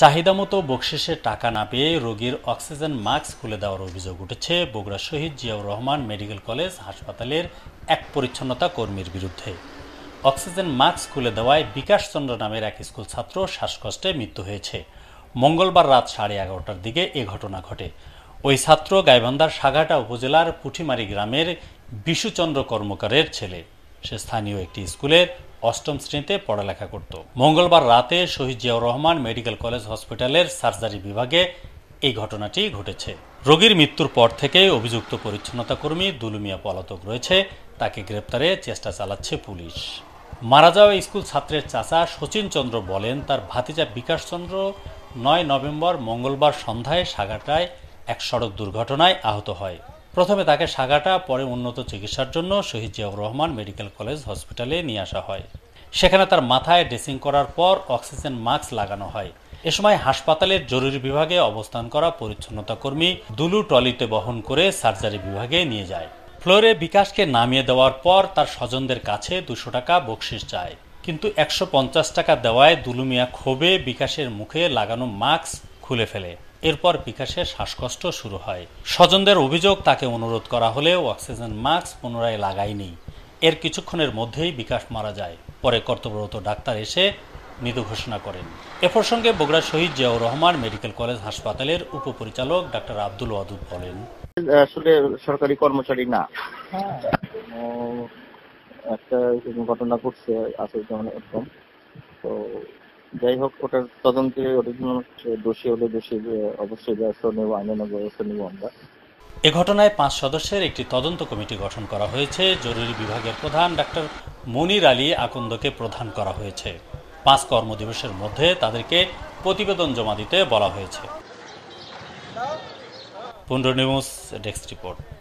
চাহিদামতো বকশিসে টাকা না পেয়ে রোগীর অক্সিজেন মাস্ক খুলে দেওয়ার অভিযোগ উঠেছে বগুড়া শহীদ জিয়াউর রহমান মেডিকেল কলেজ হাসপাতালের এক পরিচ্ছন্নতা কর্মীর বিরুদ্ধে অক্সিজেন মাস্ক খুলে দেওয়ায় বিকাশ চন্দ্র নামের এক স্কুল ছাত্র শ্বাসকষ্টে মৃত্যু হয়েছে মঙ্গলবার রাত সাড়ে এগারোটার দিকে এ ঘটনা ঘটে ওই ছাত্র গাইবান্ধার সাঘাটা উপজেলার পুঠিমারি গ্রামের বিশুচন্দ্র কর্মকারের ছেলে সে স্থানীয় একটি স্কুলের অষ্টম শ্রেণীতে পড়ালেখা করত মঙ্গলবার রাতে শহীদ জিয়াউর রহমান মেডিকেল কলেজ হসপিটালের সার্জারি বিভাগে এই ঘটনাটি ঘটেছে রোগীর মৃত্যুর পর থেকে অভিযুক্ত পরিচ্ছন্নতা কর্মী দুলুমিয়া পলাতক রয়েছে তাকে গ্রেপ্তারে চেষ্টা চালাচ্ছে পুলিশ মারা যাওয়া স্কুল ছাত্রের চাচা শচীন চন্দ্র বলেন তার ভাতিজা বিকাশ চন্দ্র নয় নভেম্বর মঙ্গলবার সন্ধ্যায় সাগাটায় এক সড়ক দুর্ঘটনায় আহত হয় প্রথমে তাকে সাগাটা পরে উন্নত চিকিৎসার জন্য শহীদ জিয়াউর রহমান মেডিকেল কলেজ হসপিটালে নিয়ে আসা হয় সেখানে তার মাথায় ড্রেসিং করার পর অক্সিজেন মাস্ক লাগানো হয় এ সময় হাসপাতালের জরুরি বিভাগে অবস্থান করা পরিচ্ছন্নতা কর্মী দুলু ট্রলিতে বহন করে সার্জারি বিভাগে নিয়ে যায় ফ্লোরে বিকাশকে নামিয়ে দেওয়ার পর তার স্বজনদের কাছে দুশো টাকা বকশিস চায় কিন্তু একশো টাকা দেওয়ায় দুলুমিয়া ক্ষোভে বিকাশের মুখে লাগানো মাস্ক খুলে ফেলে এরপর বিকাশে শ্বাসকষ্ট শুরু হয় স্বজনদের অভিযোগ তাকে অনুরোধ করা হলেও অক্সিজেন মাস্ক পুনরায় লাগায়নি এর কিছুক্ষণের মধ্যেই বিকাশ মারা যায় পরে কর্তব্যরত ডাক্তার এসে মৃদু ঘোষণা করেন এ প্রসঙ্গে বগুড়া শহীদ জিয়াউর রহমান মেডিকেল কলেজ হাসপাতালের উপপরিচালক ডাক্তার আব্দুল ওয়াদুদ বলেন আসলে সরকারি কর্মচারী না হ্যাঁ। একটা ঘটনা ঘটছে আসলে যেমন এরকম তো যাই হোক ওটার তদন্তে দোষী হলে দোষী অবশ্যই ব্যবস্থা নেব আইনানক ব্যবস্থা নেব আমরা এ ঘটনায় পাঁচ সদস্যের একটি তদন্ত কমিটি গঠন করা হয়েছে জরুরি বিভাগের প্রধান ডাক্তার মনির আলী আকন্দকে প্রধান করা হয়েছে পাঁচ কর্মদিবসের মধ্যে তাদেরকে প্রতিবেদন জমা দিতে বলা হয়েছে পুনর্নিউজ ডেস্ক রিপোর্ট